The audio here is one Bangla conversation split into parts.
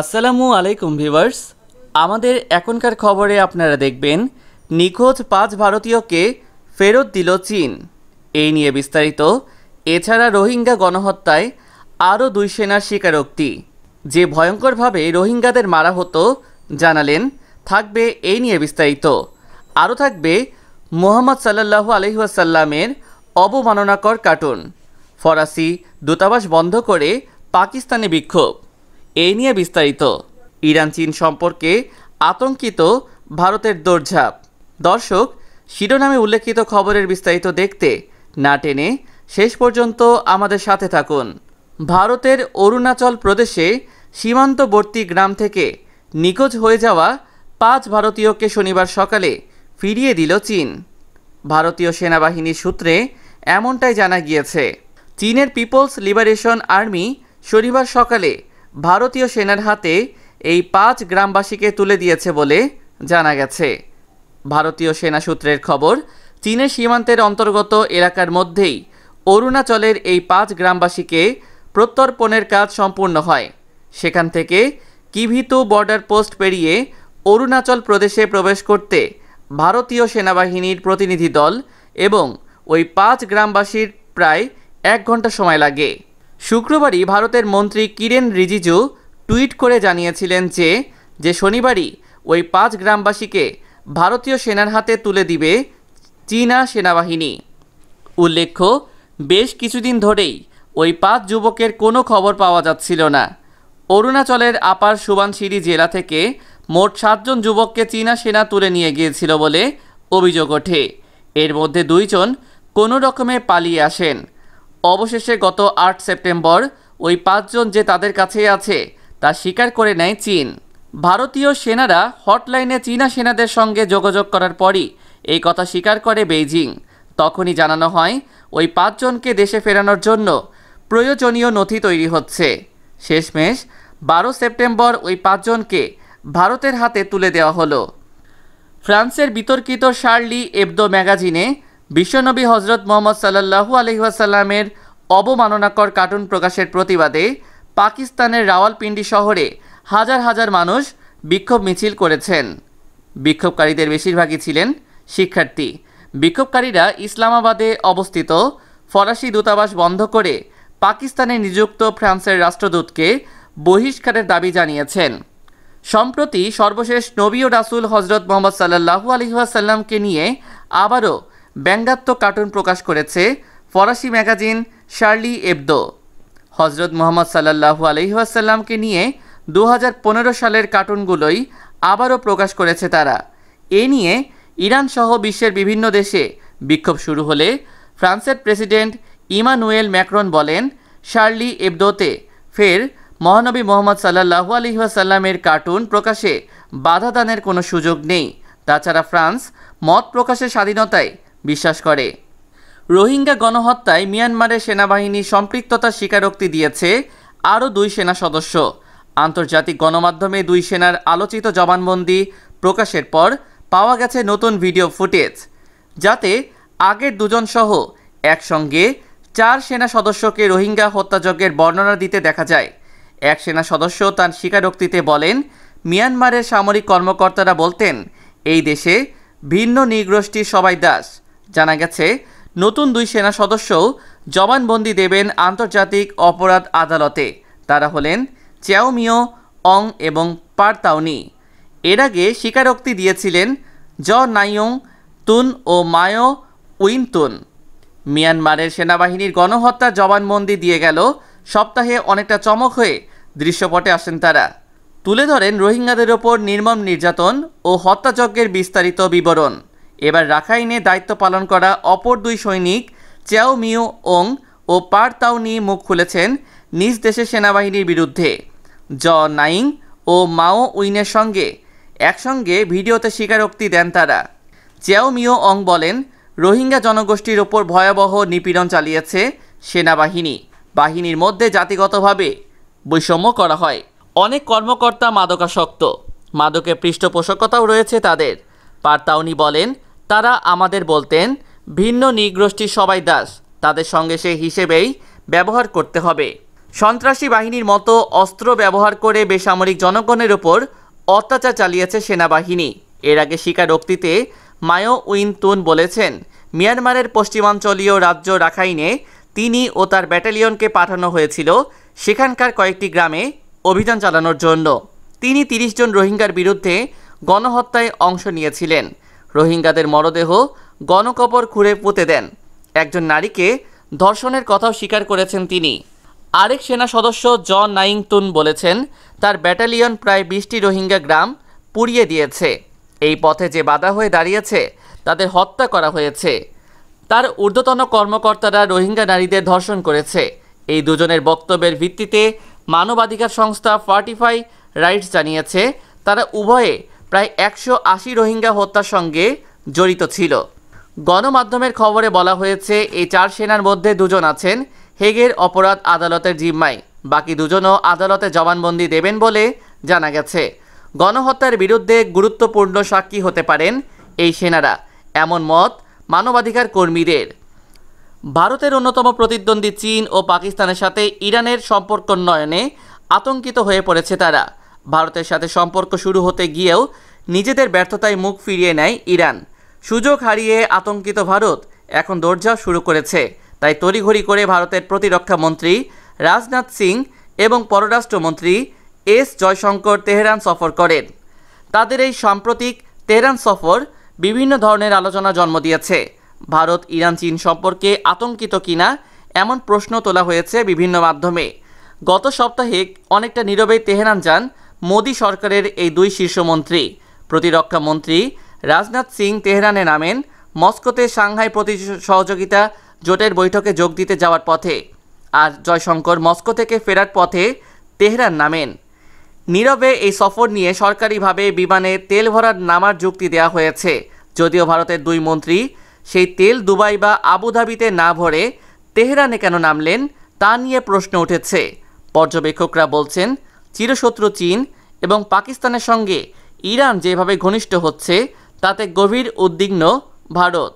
আসসালামু আলাইকুম ভিভার্স আমাদের এখনকার খবরে আপনারা দেখবেন নিখোঁজ পাঁচ ভারতীয়কে ফেরত দিল চীন এই নিয়ে বিস্তারিত এছাড়া রোহিঙ্গা গণহত্যায় আরও দুই সেনার স্বীকারোক্তি যে ভয়ঙ্করভাবে রোহিঙ্গাদের মারা হতো জানালেন থাকবে এই নিয়ে বিস্তারিত আরও থাকবে মোহাম্মদ সাল্লাহু আলহিহাসাল্লামের অবমাননাকর কার্টুন ফরাসি দূতাবাস বন্ধ করে পাকিস্তানে বিক্ষোভ এই নিয়ে বিস্তারিত ইরান চীন সম্পর্কে আতঙ্কিত ভারতের দৌড়ঝাঁপ দর্শক শিরোনামে উল্লেখিত খবরের বিস্তারিত দেখতে না টেনে শেষ পর্যন্ত আমাদের সাথে থাকুন ভারতের অরুণাচল প্রদেশে সীমান্তবর্তী গ্রাম থেকে নিখোঁজ হয়ে যাওয়া পাঁচ ভারতীয়কে শনিবার সকালে ফিরিয়ে দিল চীন ভারতীয় সেনাবাহিনীর সূত্রে এমনটাই জানা গিয়েছে চীনের পিপলস লিবারেশন আর্মি শনিবার সকালে ভারতীয় সেনার হাতে এই পাঁচ গ্রামবাসীকে তুলে দিয়েছে বলে জানা গেছে ভারতীয় সেনা সূত্রের খবর চীনের সীমান্তের অন্তর্গত এলাকার মধ্যেই অরুণাচলের এই পাঁচ গ্রামবাসীকে প্রত্যর্পণের কাজ সম্পূর্ণ হয় সেখান থেকে কিভিতু বর্ডার পোস্ট পেরিয়ে অরুণাচল প্রদেশে প্রবেশ করতে ভারতীয় সেনাবাহিনীর প্রতিনিধি দল এবং ওই পাঁচ গ্রামবাসীর প্রায় এক ঘন্টা সময় লাগে শুক্রবারই ভারতের মন্ত্রী কিরেন রিজিজু টুইট করে জানিয়েছিলেন যে যে শনিবারই ওই পাঁচ গ্রামবাসীকে ভারতীয় সেনার হাতে তুলে দিবে চীনা সেনাবাহিনী উল্লেখ্য বেশ কিছুদিন ধরেই ওই পাঁচ যুবকের কোনো খবর পাওয়া যাচ্ছিল না অরুণাচলের আপার সুবানসিরি জেলা থেকে মোট সাতজন যুবককে চীনা সেনা তুলে নিয়ে গিয়েছিল বলে অভিযোগ ওঠে এর মধ্যে দুইজন কোনো রকমে পালিয়ে আসেন অবশেষে গত আট সেপ্টেম্বর ওই পাঁচজন যে তাদের কাছে আছে তা স্বীকার করে নেয় চীন ভারতীয় সেনারা হটলাইনে চীনা সেনাদের সঙ্গে যোগাযোগ করার পরই এই কথা স্বীকার করে বেইজিং তখনই জানানো হয় ওই পাঁচজনকে দেশে ফেরানোর জন্য প্রয়োজনীয় নথি তৈরি হচ্ছে শেষমেশ বারো সেপ্টেম্বর ওই পাঁচজনকে ভারতের হাতে তুলে দেওয়া হলো ফ্রান্সের বিতর্কিত শার্লি এবদো ম্যাগাজিনে বিশ্বনবী হজরত মোহাম্মদ সাল্লু আলহিহাসাল্লামের অবমাননাকর কার্টুন প্রকাশের প্রতিবাদে পাকিস্তানের রাওয়ালপিন্ডি শহরে হাজার হাজার মানুষ বিক্ষোভ মিছিল করেছেন বিক্ষোভকারীদের বেশিরভাগই ছিলেন শিক্ষার্থী বিক্ষোভকারীরা ইসলামাবাদে অবস্থিত ফরাসি দূতাবাস বন্ধ করে পাকিস্তানে নিযুক্ত ফ্রান্সের রাষ্ট্রদূতকে বহিষ্কারের দাবি জানিয়েছেন সম্প্রতি সর্বশেষ নবী ও রাসুল হজরত মোহাম্মদ সাল্লাহু আলহিহাসাল্লামকে নিয়ে আবারও ব্যঙ্গাত্মক কার্টুন প্রকাশ করেছে ফরাসি ম্যাগাজিন শার্লি এবদো হজরত মোহাম্মদ সাল্লাহু আলহিহাসাল্লামকে নিয়ে দু সালের কার্টুনগুলোই আবারও প্রকাশ করেছে তারা এ নিয়ে ইরান সহ বিশ্বের বিভিন্ন দেশে বিক্ষোভ শুরু হলে ফ্রান্সের প্রেসিডেন্ট ইমানুয়েল ম্যাক্রন বলেন শার্লি এবদোতে ফের মহানবী মোহাম্মদ সাল্লাহু আলহিহাসাল্লামের কার্টুন প্রকাশে বাধা দানের কোনো সুযোগ নেই তাছাড়া ফ্রান্স মত প্রকাশের স্বাধীনতায় বিশ্বাস করে রোহিঙ্গা গণহত্যায় মিয়ানমারের সেনাবাহিনী সম্পৃক্ততার স্বীকারোক্তি দিয়েছে আরও দুই সেনা সদস্য আন্তর্জাতিক গণমাধ্যমে দুই সেনার আলোচিত জবানবন্দি প্রকাশের পর পাওয়া গেছে নতুন ভিডিও ফুটেজ যাতে আগের দুজন সহ একসঙ্গে চার সেনা সদস্যকে রোহিঙ্গা হত্যাযজ্ঞের বর্ণনা দিতে দেখা যায় এক সেনা সদস্য তার স্বীকারোক্তিতে বলেন মিয়ানমারের সামরিক কর্মকর্তারা বলতেন এই দেশে ভিন্ন নিগোষ্ঠীর সবাই দাস জানা গেছে নতুন দুই সেনা সদস্য জবানবন্দি দেবেন আন্তর্জাতিক অপরাধ আদালতে তারা হলেন চ্যাওমিও অং এবং পারতাওনি এর আগে স্বীকারোক্তি দিয়েছিলেন জ নাইয়ং তুন ও মায়ো উইনতুন মিয়ানমারের সেনাবাহিনীর গণহত্যা জবানবন্দি দিয়ে গেল সপ্তাহে অনেকটা চমক হয়ে দৃশ্যপটে আসেন তারা তুলে ধরেন রোহিঙ্গাদের ওপর নির্মম নির্যাতন ও হত্যাযজ্ঞের বিস্তারিত বিবরণ এবার রাখাইনে দায়িত্ব পালন করা অপর দুই সৈনিক চ্যাও মিও ওং ও পার তাওনি মুখ খুলেছেন নিজ দেশের সেনাবাহিনীর বিরুদ্ধে জ নাইং ও মাও উইনের সঙ্গে একসঙ্গে ভিডিওতে স্বীকারোক্তি দেন তারা চ্যাও মিও অং বলেন রোহিঙ্গা জনগোষ্ঠীর ওপর ভয়াবহ নিপীড়ন চালিয়েছে সেনাবাহিনী বাহিনীর মধ্যে জাতিগতভাবে বৈষম্য করা হয় অনেক কর্মকর্তা মাদকাসক্ত মাদকের পৃষ্ঠপোষকতাও রয়েছে তাদের পার্তাউনি বলেন তারা আমাদের বলতেন ভিন্ন নিগ্রোষ্ঠী সবাই দাস তাদের সঙ্গে সে হিসেবেই ব্যবহার করতে হবে সন্ত্রাসী বাহিনীর মতো অস্ত্র ব্যবহার করে বেসামরিক জনগণের ওপর অত্যাচার চালিয়েছে সেনাবাহিনী এর আগে স্বীকারোক্তিতে মায়ো উইন তুন বলেছেন মিয়ানমারের পশ্চিমাঞ্চলীয় রাজ্য রাখাইনে তিনি ও তার ব্যাটালিয়নকে পাঠানো হয়েছিল সেখানকার কয়েকটি গ্রামে অভিযান চালানোর জন্য তিনি তিরিশ জন রোহিঙ্গার বিরুদ্ধে গণহত্যায় অংশ নিয়েছিলেন রোহিঙ্গাদের মরদেহ গণকবর খুঁড়ে পুঁতে দেন একজন নারীকে ধর্ষণের কথাও স্বীকার করেছেন তিনি আরেক সেনা সদস্য জন নাইংতুন বলেছেন তার ব্যাটালিয়ন প্রায় বিশটি রোহিঙ্গা গ্রাম পুড়িয়ে দিয়েছে এই পথে যে বাধা হয়ে দাঁড়িয়েছে তাদের হত্যা করা হয়েছে তার ঊর্ধ্বতন কর্মকর্তারা রোহিঙ্গা নারীদের ধর্ষণ করেছে এই দুজনের বক্তব্যের ভিত্তিতে মানবাধিকার সংস্থা ফার্টিফাই রাইটস জানিয়েছে তারা উভয়ে প্রায় একশো আশি রোহিঙ্গা হত্যার সঙ্গে জড়িত ছিল গণমাধ্যমের খবরে বলা হয়েছে এই চার সেনার মধ্যে দুজন আছেন হেগের অপরাধ আদালতের জিম্মায় বাকি দুজনও আদালতে জবানবন্দি দেবেন বলে জানা গেছে গণহত্যার বিরুদ্ধে গুরুত্বপূর্ণ সাক্ষী হতে পারেন এই সেনারা এমন মত মানবাধিকার কর্মীদের ভারতের অন্যতম প্রতিদ্বন্দ্বী চীন ও পাকিস্তানের সাথে ইরানের সম্পর্ক উন্নয়নে আতঙ্কিত হয়ে পড়েছে তারা ভারতের সাথে সম্পর্ক শুরু হতে গিয়েও নিজেদের ব্যর্থতায় মুখ ফিরিয়ে নেয় ইরান সুযোগ হারিয়ে আতঙ্কিত ভারত এখন দরজা শুরু করেছে তাই তড়িঘড়ি করে ভারতের প্রতিরক্ষা মন্ত্রী রাজনাথ সিং এবং পররাষ্ট্রমন্ত্রী এস জয়শঙ্কর তেহরান সফর করেন তাদের এই সাম্প্রতিক তেহরান সফর বিভিন্ন ধরনের আলোচনা জন্ম দিয়েছে ভারত ইরান চীন সম্পর্কে আতঙ্কিত কিনা এমন প্রশ্ন তোলা হয়েছে বিভিন্ন মাধ্যমে গত সপ্তাহে অনেকটা নীরবে তেহরান যান মোদী সরকারের এই দুই শীর্ষমন্ত্রী প্রতিরক্ষা মন্ত্রী রাজনাথ সিং তেহরানে নামেন মস্কোতে সাংহাই প্রতি সহযোগিতা জোটের বৈঠকে যোগ দিতে যাওয়ার পথে আর জয়শঙ্কর মস্কো থেকে ফেরার পথে তেহরান নামেন নীরবে এই সফর নিয়ে সরকারিভাবে বিমানে তেল ভরার নামার যুক্তি দেওয়া হয়েছে যদিও ভারতের দুই মন্ত্রী সেই তেল দুবাই বা আবুধাবিতে না ভরে তেহরানে কেন নামলেন তা নিয়ে প্রশ্ন উঠেছে পর্যবেক্ষকরা বলছেন চিরশত্রু চীন এবং পাকিস্তানের সঙ্গে ইরান যেভাবে ঘনিষ্ঠ হচ্ছে তাতে গভীর উদ্বিগ্ন ভারত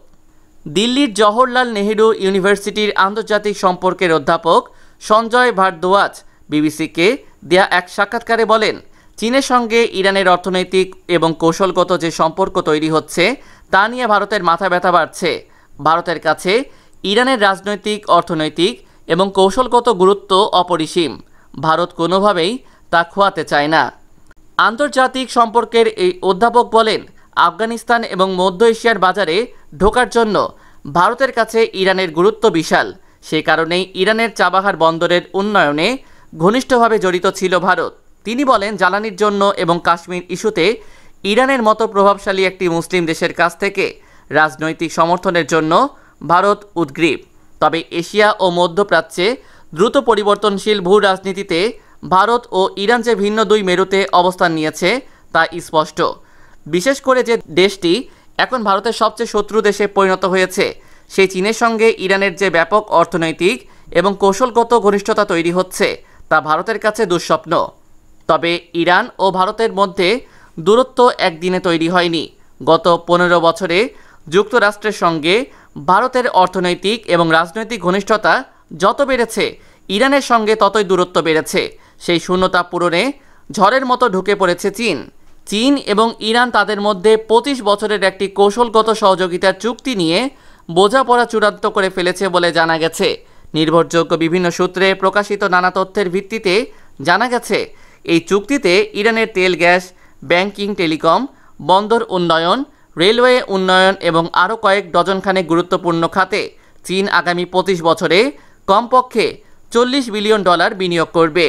দিল্লির জওহরলাল নেহেরু ইউনিভার্সিটির আন্তর্জাতিক সম্পর্কের অধ্যাপক সঞ্জয় ভারদ্বাজ বিবিসিকে দেয়া এক সাক্ষাৎকারে বলেন চীনের সঙ্গে ইরানের অর্থনৈতিক এবং কৌশলগত যে সম্পর্ক তৈরি হচ্ছে তা নিয়ে ভারতের মাথা ব্যথা বাড়ছে ভারতের কাছে ইরানের রাজনৈতিক অর্থনৈতিক এবং কৌশলগত গুরুত্ব অপরিসীম ভারত কোনোভাবেই তা খোয়াতে চায় না আন্তর্জাতিক সম্পর্কের এই অধ্যাপক বলেন আফগানিস্তান এবং মধ্য এশিয়ার বাজারে ঢোকার জন্য ভারতের কাছে ইরানের গুরুত্ব বিশাল সে কারণেই ইরানের চাবাহার বন্দরের উন্নয়নে ঘনিষ্ঠভাবে জড়িত ছিল ভারত তিনি বলেন জ্বালানির জন্য এবং কাশ্মীর ইস্যুতে ইরানের মতো প্রভাবশালী একটি মুসলিম দেশের কাছ থেকে রাজনৈতিক সমর্থনের জন্য ভারত উদ্গ্রীব তবে এশিয়া ও মধ্যপ্রাচ্যে দ্রুত পরিবর্তনশীল ভূ রাজনীতিতে ভারত ও ইরান যে ভিন্ন দুই মেরুতে অবস্থান নিয়েছে তা স্পষ্ট বিশেষ করে যে দেশটি এখন ভারতের সবচেয়ে শত্রু দেশে পরিণত হয়েছে সেই চীনের সঙ্গে ইরানের যে ব্যাপক অর্থনৈতিক এবং কৌশলগত ঘনিষ্ঠতা তৈরি হচ্ছে তা ভারতের কাছে দুঃস্বপ্ন তবে ইরান ও ভারতের মধ্যে দূরত্ব একদিনে তৈরি হয়নি গত পনেরো বছরে যুক্তরাষ্ট্রের সঙ্গে ভারতের অর্থনৈতিক এবং রাজনৈতিক ঘনিষ্ঠতা যত বেড়েছে ইরানের সঙ্গে ততই দূরত্ব বেড়েছে সেই শূন্যতা পূরণে ঝড়ের মতো ঢুকে পড়েছে চীন চীন এবং ইরান তাদের মধ্যে ২৫ বছরের একটি কৌশলগত সহযোগিতার চুক্তি নিয়ে বোঝাপড়া চূড়ান্ত করে ফেলেছে বলে জানা গেছে নির্ভরযোগ্য বিভিন্ন সূত্রে প্রকাশিত নানা তথ্যের ভিত্তিতে জানা গেছে এই চুক্তিতে ইরানের তেল গ্যাস ব্যাংকিং টেলিকম বন্দর উন্নয়ন রেলওয়ে উন্নয়ন এবং আরও কয়েক ডজনখানে গুরুত্বপূর্ণ খাতে চীন আগামী ২৫ বছরে কমপক্ষে চল্লিশ বিলিয়ন ডলার বিনিয়োগ করবে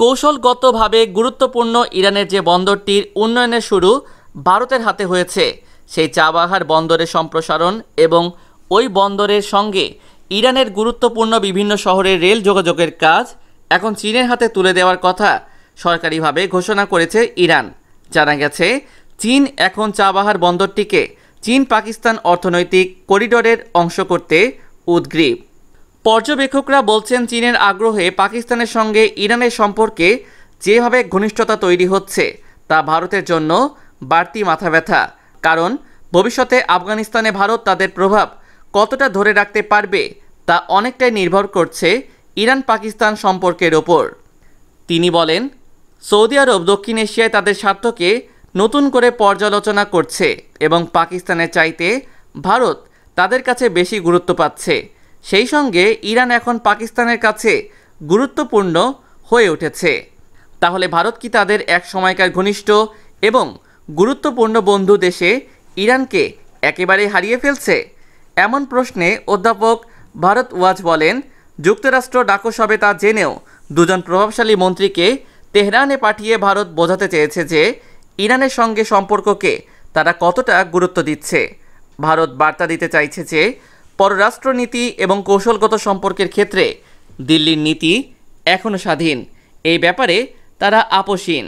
কৌশলগতভাবে গুরুত্বপূর্ণ ইরানের যে বন্দরটির উন্নয়নের শুরু ভারতের হাতে হয়েছে সেই চাবাহার বন্দরের সম্প্রসারণ এবং ওই বন্দরের সঙ্গে ইরানের গুরুত্বপূর্ণ বিভিন্ন শহরের রেল যোগাযোগের কাজ এখন চীনের হাতে তুলে দেওয়ার কথা সরকারিভাবে ঘোষণা করেছে ইরান জানা গেছে চীন এখন চাবাহার বন্দরটিকে চীন পাকিস্তান অর্থনৈতিক করিডোরের অংশ করতে উদ্গ্রীব পর্যবেক্ষকরা বলছেন চীনের আগ্রহে পাকিস্তানের সঙ্গে ইরানের সম্পর্কে যেভাবে ঘনিষ্ঠতা তৈরি হচ্ছে তা ভারতের জন্য বাড়তি মাথা ব্যথা কারণ ভবিষ্যতে আফগানিস্তানে ভারত তাদের প্রভাব কতটা ধরে রাখতে পারবে তা অনেকটাই নির্ভর করছে ইরান পাকিস্তান সম্পর্কের ওপর তিনি বলেন সৌদি আরব দক্ষিণ এশিয়ায় তাদের স্বার্থকে নতুন করে পর্যালোচনা করছে এবং পাকিস্তানের চাইতে ভারত তাদের কাছে বেশি গুরুত্ব পাচ্ছে সেই সঙ্গে ইরান এখন পাকিস্তানের কাছে গুরুত্বপূর্ণ হয়ে উঠেছে তাহলে ভারত কি তাদের এক সময়কার ঘনিষ্ঠ এবং গুরুত্বপূর্ণ বন্ধু দেশে ইরানকে একেবারে হারিয়ে ফেলছে এমন প্রশ্নে অধ্যাপক ভারত ওয়াজ বলেন যুক্তরাষ্ট্র ডাকসবে তা জেনেও দুজন প্রভাবশালী মন্ত্রীকে তেহরানে পাঠিয়ে ভারত বোঝাতে চেয়েছে যে ইরানের সঙ্গে সম্পর্ককে তারা কতটা গুরুত্ব দিচ্ছে ভারত বার্তা দিতে চাইছে যে পররাষ্ট্রনীতি এবং কৌশলগত সম্পর্কের ক্ষেত্রে দিল্লির নীতি এখনও স্বাধীন এই ব্যাপারে তারা আপোষহীন